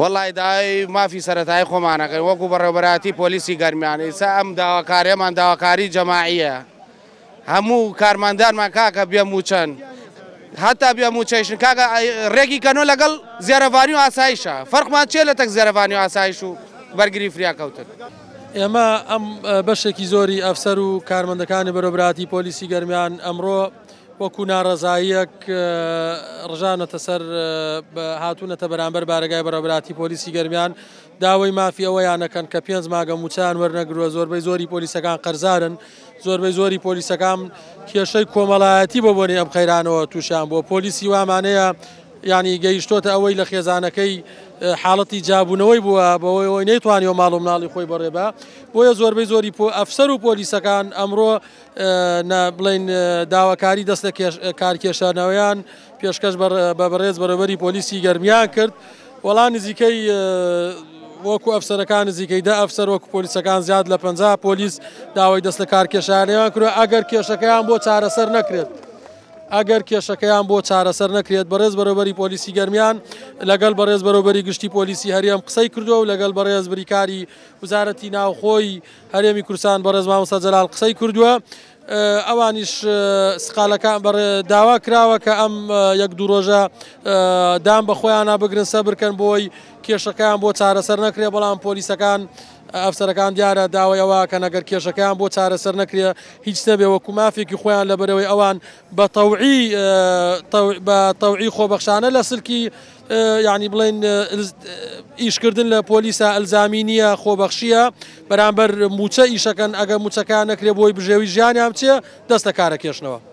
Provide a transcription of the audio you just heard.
وڵی دای مافی سەتای خۆمانەکەی وەکو بەڕێبەتی پۆلیسی گەرمیان ئیسا ئەم داواکاریێمان داواکاری جەماعیە هەموو کارماندارمان کاکە بێم و چەند هەتا بێم و چێشن کاکە ڕێکی کەنۆ لەگەڵ زیێرەوانی و ئاسایشە فەرقمان چێ لە تەک زیێرەوانی و ئاسایش و بەرگری فریاکەوتن. ئێمە ئەم بەشێکی زۆری ئەفسەر و کارمەندەکانی بەرەبراتی پۆلیسی گەرمیان ئەمڕۆ وەکو ناڕزاییەک ڕژانەتە سەر هاتوونەتە بەرامبەر بارگای بەرەبراتی پۆلیسی گەرمیان داوای مافی ئەوەیانەکەن کە پێنج ماگە موچان وەرنەگرۆ زۆربەی زۆری پۆلیسەکان قەرزارن زۆربەی زۆری پۆلیسەکان کێشەی کۆمەڵایەتی بۆ بۆنی ئەم خەیرانەوە تووشان بۆ پۆلیسی وامانەیە ینی گەیشتۆتە ئەوەی لە خێزانەکەی حاڵەتی جابوونەوەی بووە بەوەی ئەوی نەیتوانیەوە ماڵ و مناڵی خۆی بەڕێبە بۆیە زۆربەی زۆری پۆ ئەفسەر و پۆلیسەکان ئەمڕۆ بڵین داواکاری دەستە کارکێشانەوەیان پێشکەش بە بەڕێز بەرەبەری پۆلیسی گەرمیان کرد وەڵان نزیکەی وەکو ئەفسەرەکان نزیکەی دا ئەفسەر وەکو پۆلیسەکان زیاد لە 50 پۆلیس داوای دەستە کارکێشانەوەیان کرد ئەگەر کێشەکەیان بۆ چارەسەر نەکرێت. ئەگەر کێشەکەیان بۆ چارەسەر نەکرێت بەڕێز بەرەبەری پۆلیسی گەرمیان لەگەڵ بەڕێز بەرەبەری گشتی پۆلیسی هەرێم قسەی کردو و لەگەڵ بەڕێز بریکاری وزارەتی ناوخۆی هەرێمی کورسان بەڕێز مامۆستا جەلال قسەی کردووە. ئەوانیش سقالەکان بەڕێ داوا کراوە کە ئەم یەک دوو ڕۆژە دام بە خۆیانە بگرن سە بکەن بۆی کێشەکان بۆ چارەسەر نەکرێ بەڵام پۆلیسەکان ئەفسەرەکان دیارە داوایەوە کە نەگەر کێشەکەیان بۆ چارەسەر نەکرێ هیچ نەبێوە کومافێکی خۆیان لە بەرەوەی ئەوان بە تەوعی بە تەوعی خۆبەخشانە لە سلکی یعنی بڵێن ئیشکردن لە پۆلیسا ئەلزامی نییە خۆبەخشیە بەرامبەر موچە ئیشەکەن ئەگە موچەکان نەکرێ بۆی بژێوی ژیانیان بچێ دەستە کارە کێشنەوە.